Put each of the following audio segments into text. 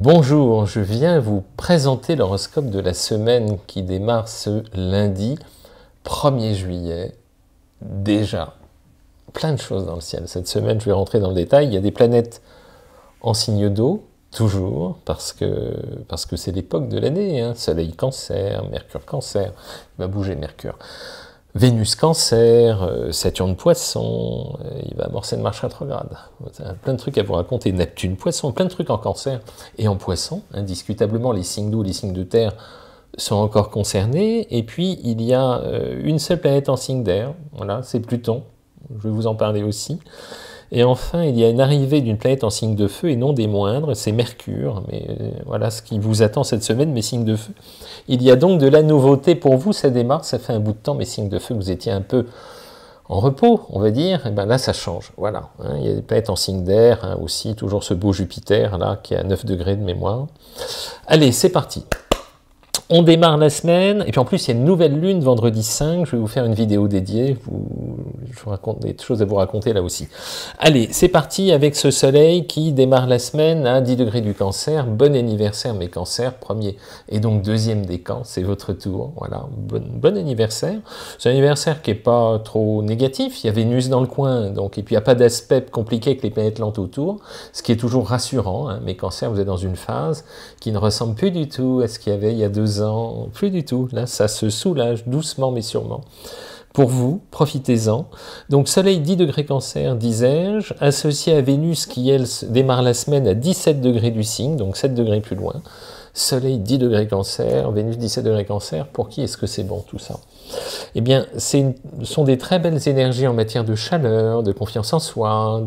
Bonjour, je viens vous présenter l'horoscope de la semaine qui démarre ce lundi 1er juillet. Déjà, plein de choses dans le ciel. Cette semaine, je vais rentrer dans le détail. Il y a des planètes en signe d'eau, toujours, parce que parce que c'est l'époque de l'année. Hein. Soleil cancer, Mercure cancer, il va bouger Mercure. Vénus cancer, euh, Saturne poisson, euh, il va amorcer une marche rétrograde. Plein de trucs à vous raconter. Neptune poisson, plein de trucs en cancer et en poisson. Indiscutablement, les signes d'eau, les signes de terre sont encore concernés. Et puis, il y a euh, une seule planète en signe d'air. Voilà, c'est Pluton. Je vais vous en parler aussi. Et enfin, il y a une arrivée d'une planète en signe de feu et non des moindres, c'est Mercure. Mais euh, voilà ce qui vous attend cette semaine, mes signes de feu. Il y a donc de la nouveauté pour vous, ça démarre, ça fait un bout de temps, mes signes de feu, vous étiez un peu en repos, on va dire, et eh ben là ça change, voilà. Hein, il y a des planètes en signe d'air hein, aussi, toujours ce beau Jupiter là qui est à 9 degrés de mémoire. Allez, c'est parti on démarre la semaine, et puis en plus, il y a une nouvelle lune vendredi 5. Je vais vous faire une vidéo dédiée. Vous, je vous raconte des choses à vous raconter là aussi. Allez, c'est parti avec ce soleil qui démarre la semaine à 10 degrés du cancer. Bon anniversaire, mes cancers, premier et donc deuxième décan. C'est votre tour. Voilà, bon, anniversaire. C'est un anniversaire qui n'est pas trop négatif. Il y a Vénus dans le coin, donc, et puis il n'y a pas d'aspect compliqué avec les planètes lentes autour, ce qui est toujours rassurant. Hein. Mes cancers, vous êtes dans une phase qui ne ressemble plus du tout à ce qu'il y avait il y a deux plus du tout. Là, ça se soulage doucement mais sûrement. Pour vous, profitez-en. Donc Soleil 10 degrés cancer, disais-je, associé à Vénus qui, elle, démarre la semaine à 17 degrés du signe, donc 7 degrés plus loin. Soleil 10 degrés cancer, Vénus 17 degrés cancer, pour qui est-ce que c'est bon tout ça eh bien, ce sont des très belles énergies en matière de chaleur, de confiance en soi,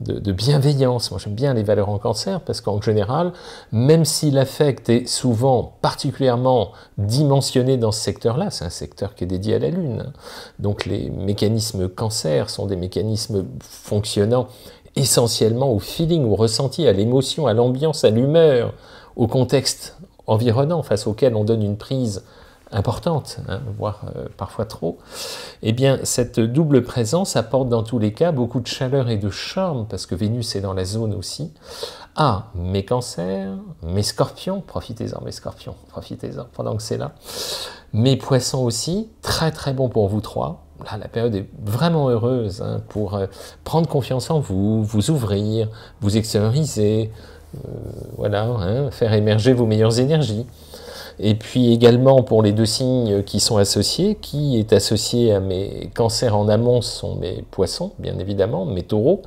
de, bienveillance. Moi, j'aime bien les valeurs en cancer parce qu'en général, même si l'affect est souvent particulièrement dimensionné dans ce secteur-là, c'est un secteur qui est dédié à la Lune, hein, donc les mécanismes cancer sont des mécanismes fonctionnant essentiellement au feeling, au ressenti, à l'émotion, à l'ambiance, à l'humeur, au contexte environnant face auquel on donne une prise importante, hein, voire euh, parfois trop, et eh bien cette double présence apporte dans tous les cas beaucoup de chaleur et de charme, parce que Vénus est dans la zone aussi, à ah, mes cancers, mes scorpions, profitez-en mes scorpions, profitez-en pendant que c'est là, mes poissons aussi, très très bon pour vous trois, Là, la période est vraiment heureuse hein, pour euh, prendre confiance en vous, vous ouvrir, vous extérioriser, euh, voilà, hein, faire émerger vos meilleures énergies. Et puis également pour les deux signes qui sont associés, qui est associé à mes cancers en amont sont mes poissons, bien évidemment, mes taureaux,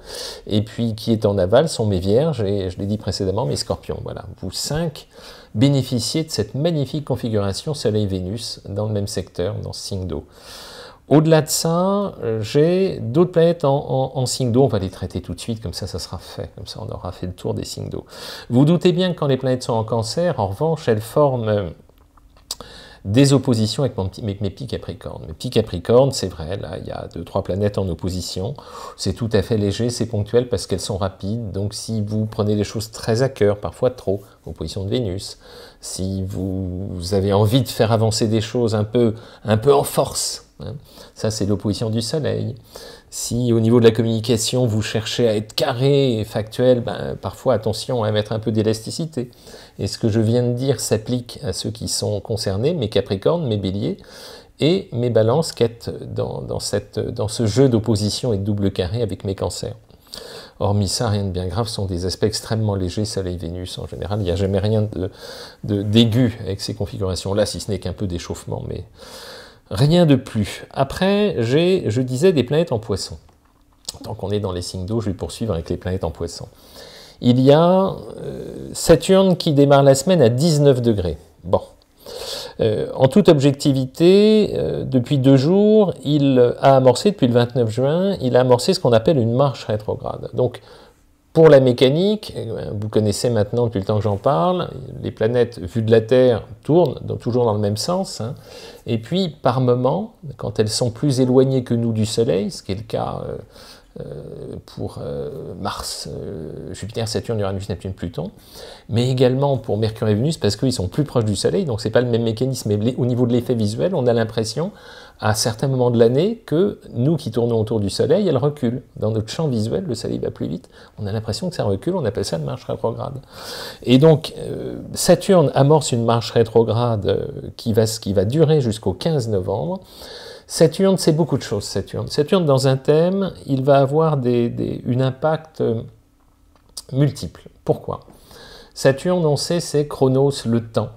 et puis qui est en aval sont mes vierges, et je l'ai dit précédemment, mes scorpions. Voilà, vous cinq bénéficiez de cette magnifique configuration Soleil-Vénus dans le même secteur, dans ce signe d'eau. Au-delà de ça, j'ai d'autres planètes en, signe d'eau. On va les traiter tout de suite, comme ça, ça sera fait. Comme ça, on aura fait le tour des signes d'eau. Vous, vous doutez bien que quand les planètes sont en cancer, en revanche, elles forment des oppositions avec, mes, mes pics Capricorne. Mes petits capricornes, c'est vrai, là, il y a deux, trois planètes en opposition. C'est tout à fait léger, c'est ponctuel parce qu'elles sont rapides. Donc, si vous prenez les choses très à cœur, parfois trop, opposition de Vénus, si vous avez envie de faire avancer des choses un peu, en force, hein. ça c'est l'opposition du soleil. Si au niveau de la communication, vous cherchez à être carré et factuel, ben, parfois attention à mettre un peu d'élasticité. Et ce que je viens de dire s'applique à ceux qui sont concernés, mes capricornes, mes béliers, et mes balances qui dans, dans ce jeu d'opposition et de double carré avec mes cancers. Hormis ça, rien de bien grave, ce sont des aspects extrêmement légers, Soleil, Vénus en général. Il n'y a jamais rien de d'aigu avec ces configurations-là, si ce n'est qu'un peu d'échauffement, mais rien de plus. Après, j'ai, je disais, des planètes en poisson. Tant qu'on est dans les signes d'eau, je vais poursuivre avec les planètes en poisson. Il y a euh, Saturne qui démarre la semaine à 19 degrés. Bon. Euh, en toute objectivité, euh, depuis deux jours, il a amorcé, depuis le 29 juin, il a amorcé ce qu'on appelle une marche rétrograde. Donc, pour la mécanique, euh, vous connaissez maintenant depuis le temps que j'en parle, les planètes vues de la Terre tournent toujours dans le même sens. Hein. Et puis, par moment, quand elles sont plus éloignées que nous du Soleil, ce qui est le cas euh, pour euh, Mars, euh, Jupiter, Saturne, Uranus, Neptune, Pluton, mais également pour Mercure et Vénus parce qu'ils sont plus proches du Soleil, donc c'est pas le même mécanisme. Mais au niveau de l'effet visuel, on a l'impression à certains moments de l'année que nous qui tournons autour du Soleil, elle recule. Dans notre champ visuel, le Soleil va plus vite, on a l'impression que ça recule, on appelle ça une marche rétrograde. Et donc, euh, Saturne amorce une marche rétrograde euh, qui, va, qui va durer jusqu'au 15 novembre. Saturne, c'est beaucoup de choses, Saturne. Saturne, dans un thème, il va avoir des, un impact euh, multiple. Pourquoi Saturne, on sait, c'est Chronos, le temps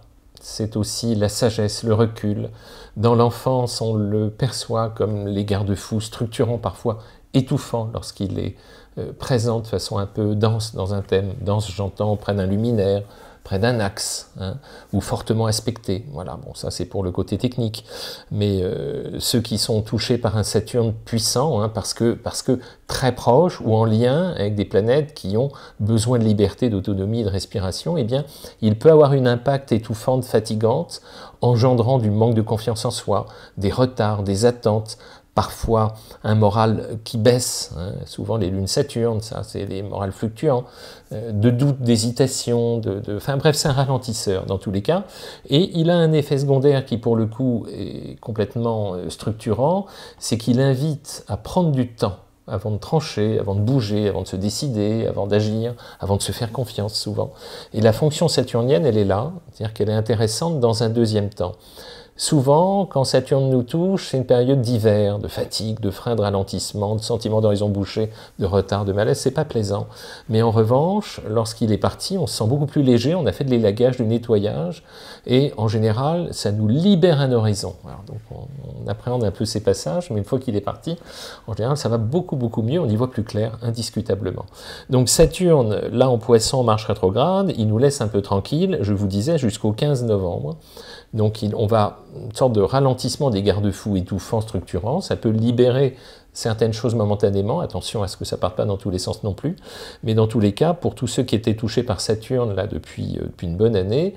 c'est aussi la sagesse, le recul. Dans l'enfance, on le perçoit comme les garde-fous structurants, parfois étouffants lorsqu'il est euh, présent de façon un peu dense dans un thème. Dense, j'entends, on prenne un luminaire, près d'un axe, hein, ou fortement aspecté. Voilà, bon, ça c'est pour le côté technique. Mais euh, ceux qui sont touchés par un Saturne puissant, hein, parce, que, parce que très proche ou en lien avec des planètes qui ont besoin de liberté, d'autonomie, de respiration, eh bien, il peut avoir une impact étouffante, fatigante, engendrant du manque de confiance en soi, des retards, des attentes, parfois un moral qui baisse, hein. souvent les lunes Saturne, ça c'est des morales fluctuants, euh, de doute, d'hésitation, de, Enfin bref, c'est un ralentisseur dans tous les cas, et il a un effet secondaire qui pour le coup est complètement euh, structurant, c'est qu'il invite à prendre du temps avant de trancher, avant de bouger, avant de se décider, avant d'agir, avant de se faire confiance souvent. Et la fonction saturnienne, elle est là, c'est-à-dire qu'elle est intéressante dans un deuxième temps. Souvent, quand Saturne nous touche, c'est une période d'hiver, de fatigue, de frein, de ralentissement, de sentiment d'horizon bouché, de retard, de malaise, c'est pas plaisant. Mais en revanche, lorsqu'il est parti, on se sent beaucoup plus léger, on a fait de l'élagage, du nettoyage, et en général, ça nous libère un horizon appréhende un peu ses passages, mais une fois qu'il est parti, en général, ça va beaucoup, beaucoup mieux, on y voit plus clair, indiscutablement. Donc Saturne, là en poisson, marche rétrograde, il nous laisse un peu tranquille, je vous disais, jusqu'au 15 novembre. Donc on va, une sorte de ralentissement des garde-fous étouffants, structurants, ça peut libérer certaines choses momentanément, attention à ce que ça parte pas dans tous les sens non plus, mais dans tous les cas, pour tous ceux qui étaient touchés par Saturne là depuis, euh, depuis une bonne année,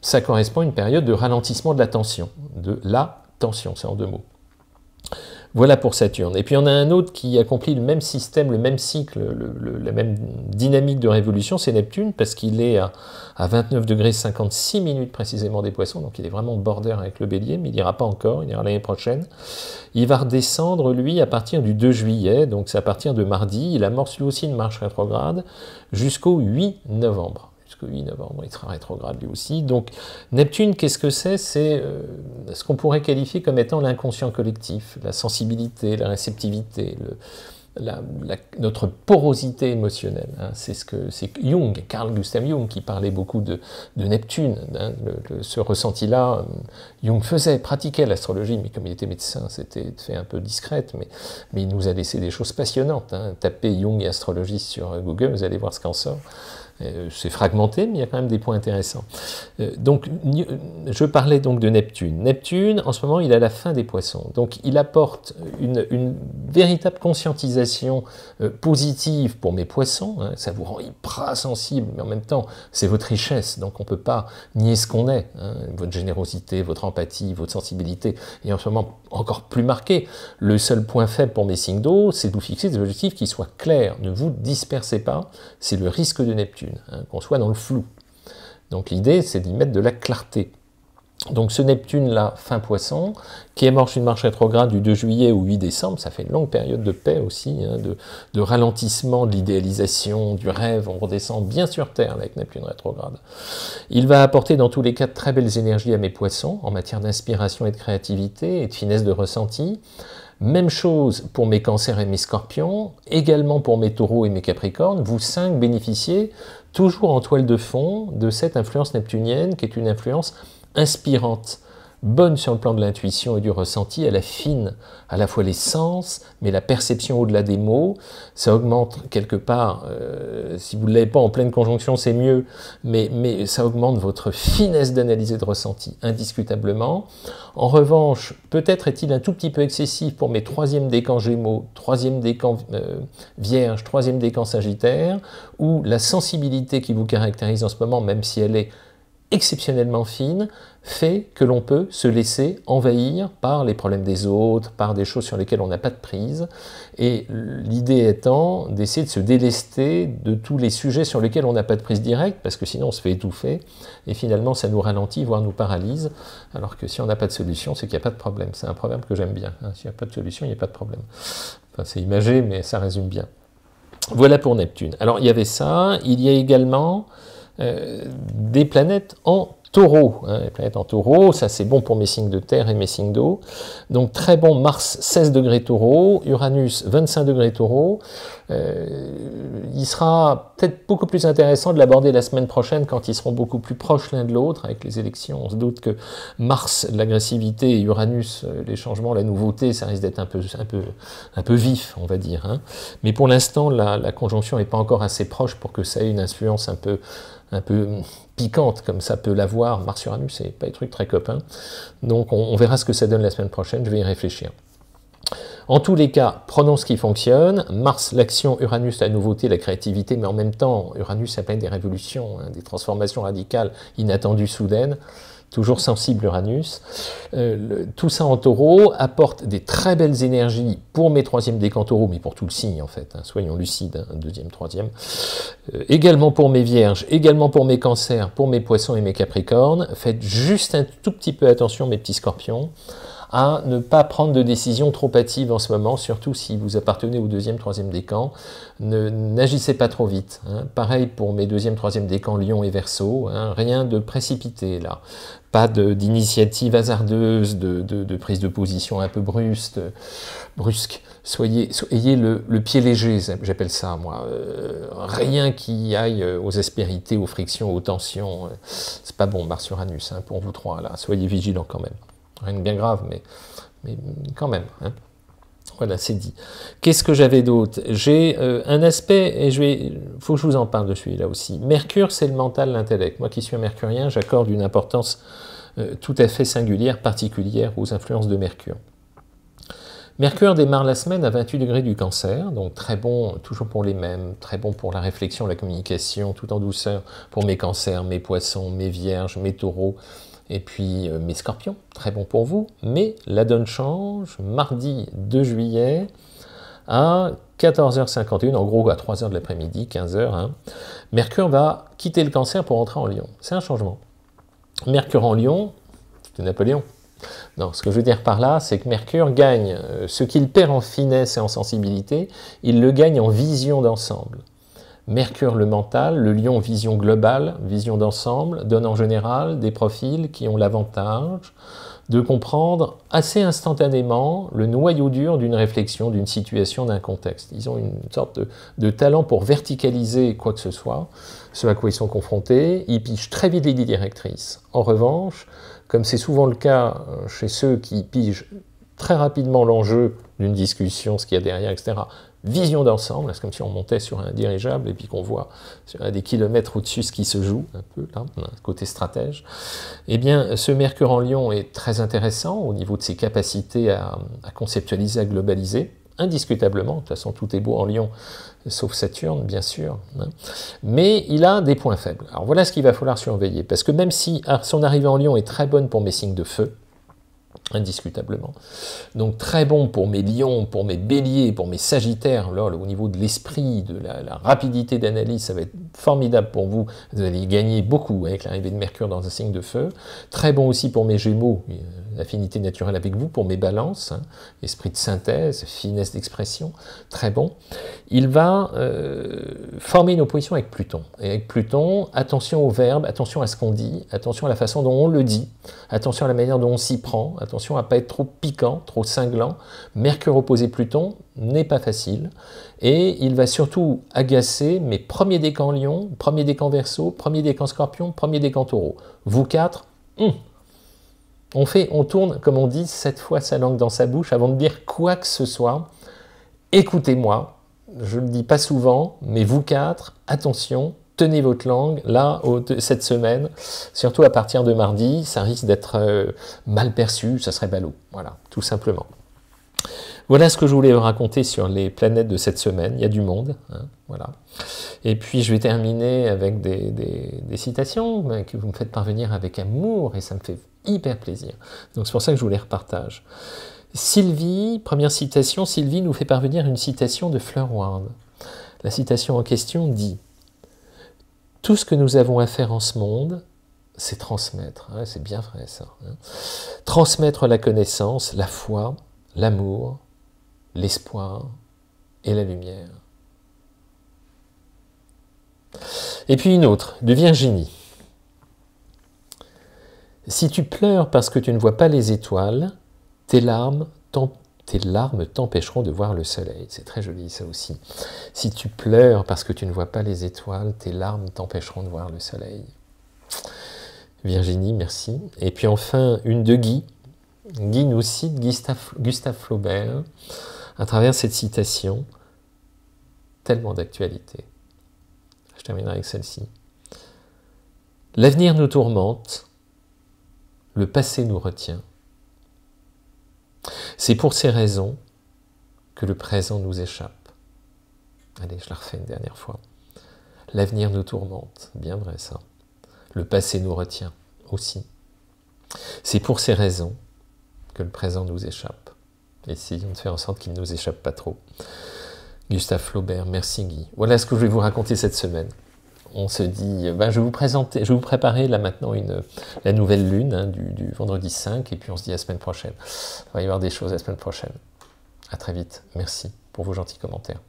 ça correspond à une période de ralentissement de la tension, de la Tension, c'est en deux mots. Voilà pour Saturne. Et puis on a un autre qui accomplit le même système, le même cycle, la même dynamique de révolution, c'est Neptune, parce qu'il est à, 29 degrés 56 minutes précisément des poissons, donc il est vraiment border avec le bélier, mais il n'ira pas encore, il ira l'année prochaine. Il va redescendre, lui, à partir du 2 juillet, donc c'est à partir de mardi, il amorce lui aussi une marche rétrograde, jusqu'au 8 novembre. Covid apparemment il sera rétrograde lui aussi. Donc Neptune, qu'est-ce que c'est C'est euh, ce qu'on pourrait qualifier comme étant l'inconscient collectif, la sensibilité, la réceptivité, notre porosité émotionnelle. Hein. c'est ce que c'est Jung, Carl Gustav Jung, qui parlait beaucoup de, Neptune. Hein. ce ressenti-là, euh, Jung faisait, pratiquait l'astrologie, mais comme il était médecin, c'était fait un peu discrète, mais, mais il nous a laissé des choses passionnantes. Hein. Tapez Jung et astrologie sur euh, Google, vous allez voir ce qu'en sort. Euh, c'est fragmenté, mais il y a quand même des points intéressants. Euh, donc, je parlais donc de Neptune. Neptune, en ce moment, il a la fin des poissons. Donc, il apporte une, véritable conscientisation euh, positive pour mes poissons. Hein. Ça vous rend hyper sensible, mais en même temps, c'est votre richesse. Donc, on ne peut pas nier ce qu'on est. Hein. Votre générosité, votre empathie, votre sensibilité. Et en ce moment, encore plus marqué. Le seul point faible pour mes signes d'eau, c'est de vous fixer des objectifs qui soient clairs. Ne vous dispersez pas. C'est le risque de Neptune. Hein, qu'on soit dans le flou. Donc l'idée, c'est d'y mettre de la clarté. Donc ce Neptune-là, fin poisson, qui est une marche rétrograde du 2 juillet au 8 décembre, ça fait une longue période de paix aussi, hein, de, de, ralentissement, de l'idéalisation, du rêve, on redescend bien sur Terre avec Neptune rétrograde. Il va apporter dans tous les cas de très belles énergies à mes poissons, en matière d'inspiration et de créativité, et de finesse de ressenti. Même chose pour mes cancers et mes scorpions, également pour mes taureaux et mes capricornes, vous cinq bénéficiez toujours en toile de fond de cette influence neptunienne qui est une influence inspirante bonne sur le plan de l'intuition et du ressenti, elle affine à la fois les sens, mais la perception au-delà des mots, ça augmente quelque part, euh, si vous ne l'avez pas en pleine conjonction, c'est mieux, mais, mais ça augmente votre finesse d'analyse et de ressenti, indiscutablement. En revanche, peut-être est-il un tout petit peu excessif pour mes troisième décan gémeaux, troisième décan euh, vierge, troisième décan sagittaire, où la sensibilité qui vous caractérise en ce moment, même si elle est exceptionnellement fine fait que l'on peut se laisser envahir par les problèmes des autres, par des choses sur lesquelles on n'a pas de prise, et l'idée étant d'essayer de se délester de tous les sujets sur lesquels on n'a pas de prise directe, parce que sinon on se fait étouffer, et finalement ça nous ralentit, voire nous paralyse, alors que si on n'a pas de solution, c'est qu'il n'y a pas de problème. C'est un problème que j'aime bien. Hein. S'il n'y a pas de solution, il n'y a pas de problème. Enfin, c'est imagé, mais ça résume bien. Voilà pour Neptune. Alors il y avait ça, il y a également... Euh, des planètes en taureau. Hein. les planètes en taureau, ça c'est bon pour mes signes de terre et mes signes d'eau. Donc très bon, Mars 16 degrés taureau, Uranus 25 degrés taureau. Euh, il sera peut-être beaucoup plus intéressant de l'aborder la semaine prochaine quand ils seront beaucoup plus proches l'un de l'autre avec les élections. On se doute que Mars, l'agressivité, et Uranus, euh, les changements, la nouveauté, ça risque d'être un peu, un, peu, un peu vif, on va dire. Hein. Mais pour l'instant, la, la conjonction n'est pas encore assez proche pour que ça ait une influence un peu un peu piquante, comme ça peut l'avoir. Mars-Uranus, c'est pas des trucs très copains. Donc on, verra ce que ça donne la semaine prochaine, je vais y réfléchir. En tous les cas, prenons ce qui fonctionne. Mars, l'action, Uranus, la nouveauté, la créativité, mais en même temps, Uranus, appelle plein des révolutions, hein, des transformations radicales, inattendues, soudaines toujours sensible Uranus. Euh, tout ça en taureau apporte des très belles énergies pour mes troisième décan taureau, mais pour tout le signe en fait, hein. soyons lucides, hein, deuxième, troisième. Euh, également pour mes vierges, également pour mes cancers, pour mes poissons et mes capricornes. Faites juste un tout petit peu attention mes petits scorpions à ne pas prendre de décision trop hâtive en ce moment, surtout si vous appartenez au deuxième, troisième décan. N'agissez pas trop vite. Hein. Pareil pour mes deuxième, troisième décan Lyon et Verseau. Hein. Rien de précipité là. Pas d'initiative hasardeuse, de, de, de, prise de position un peu brusque. Soyez, ayez le, pied léger, j'appelle ça moi. Euh, rien qui aille euh, aux aspérités, aux frictions, aux tensions. Euh, c'est pas bon, Mars-Uranus, hein, pour vous trois là. Soyez vigilants quand même. Rien de bien grave, mais, mais quand même. Hein. Voilà, c'est dit. Qu'est-ce que j'avais d'autre J'ai euh, un aspect, et je vais, faut que je vous en parle de celui-là aussi. Mercure, c'est le mental, l'intellect. Moi qui suis un mercurien, j'accorde une importance euh, tout à fait singulière, particulière aux influences de Mercure. Mercure démarre la semaine à 28 degrés du cancer, donc très bon, toujours pour les mêmes, très bon pour la réflexion, la communication, tout en douceur pour mes cancers, mes poissons, mes vierges, mes taureaux, et puis euh, mes scorpions, très bon pour vous. Mais la donne change mardi 2 juillet à 14h51, en gros à 3h de l'après-midi, 15h. Hein. Mercure va quitter le cancer pour entrer en lion. C'est un changement. Mercure en lion, c'était Napoléon. Non, ce que je veux dire par là, c'est que Mercure gagne euh, ce qu'il perd en finesse et en sensibilité, il le gagne en vision d'ensemble. Mercure le mental, le lion vision globale, vision d'ensemble, donne en général des profils qui ont l'avantage de comprendre assez instantanément le noyau dur d'une réflexion, d'une situation, d'un contexte. Ils ont une sorte de, talent pour verticaliser quoi que ce soit, ce à quoi ils sont confrontés. Ils pigent très vite les directrice. directrices. En revanche, comme c'est souvent le cas euh, chez ceux qui pigent très rapidement l'enjeu d'une discussion, ce qu'il y a derrière, etc., vision d'ensemble. C'est comme si on montait sur un dirigeable et puis qu'on voit des kilomètres au-dessus ce qui se joue, un peu là, côté stratège. Eh bien, ce Mercure en Lion est très intéressant au niveau de ses capacités à, conceptualiser, à globaliser indiscutablement. De toute façon, tout est beau en Lion, sauf Saturne, bien sûr. Hein. Mais il a des points faibles. Alors voilà ce qu'il va falloir surveiller, parce que même si ah, son arrivée en Lion est très bonne pour mes signes de feu, indiscutablement. Donc très bon pour mes lions, pour mes béliers, pour mes sagittaires, au niveau de l'esprit, de la, rapidité d'analyse, ça va être formidable pour vous, vous allez gagner beaucoup avec l'arrivée de Mercure dans un signe de feu. Très bon aussi pour mes gémeaux, euh, l'affinité naturelle avec vous, pour mes balances, hein. esprit de synthèse, finesse d'expression, très bon. Il va euh, former une opposition avec Pluton. Et avec Pluton, attention au verbe, attention à ce qu'on dit, attention à la façon dont on le dit, attention à la manière dont on s'y prend, attention à ne pas être trop piquant, trop cinglant. Mercure opposé Pluton n'est pas facile. Et il va surtout agacer mes premiers décans Lion, premier décan Verseau, premier décan Scorpion, premier décan Taureau. Vous quatre, hum. on fait, on tourne, comme on dit, cette fois sa langue dans sa bouche avant de dire quoi que ce soit. Écoutez-moi, je ne le dis pas souvent, mais vous quatre, attention, tenez votre langue là cette semaine, surtout à partir de mardi, ça risque d'être euh, mal perçu, ça serait ballot, voilà, tout simplement. Voilà ce que je voulais vous raconter sur les planètes de cette semaine, il y a du monde, hein, voilà. Et puis je vais terminer avec des, citations euh, que vous me faites parvenir avec amour et ça me fait hyper plaisir. Donc c'est pour ça que je vous les repartage. Sylvie, première citation, Sylvie nous fait parvenir une citation de Fleur Ward. La citation en question dit tout ce que nous avons à faire en ce monde, c'est transmettre. Hein, c'est bien vrai ça. Hein. Transmettre la connaissance, la foi, l'amour, l'espoir et la lumière. Et puis une autre, de Virginie. Si tu pleures parce que tu ne vois pas les étoiles, tes larmes tes larmes t'empêcheront de voir le soleil. C'est très joli ça aussi. Si tu pleures parce que tu ne vois pas les étoiles, tes larmes t'empêcheront de voir le soleil. Virginie, merci. Et puis enfin, une de Guy. Guy nous cite Gustave, Flaubert à travers cette citation. Tellement d'actualité. Je terminerai avec celle-ci. L'avenir nous tourmente, le passé nous retient. C'est pour ces raisons que le présent nous échappe. Allez, je la refais une dernière fois. L'avenir nous tourmente, bien vrai ça. Le passé nous retient aussi. C'est pour ces raisons que le présent nous échappe. Essayons de faire en sorte qu'il ne nous échappe pas trop. Gustave Flaubert, merci Guy. Voilà ce que je vais vous raconter cette semaine on se dit, ben je, vais vous présenter, je vous préparer là maintenant une, la nouvelle lune hein, du, vendredi 5, et puis on se dit à la semaine prochaine. Il va y avoir des choses la semaine prochaine. À très vite. Merci pour vos gentils commentaires.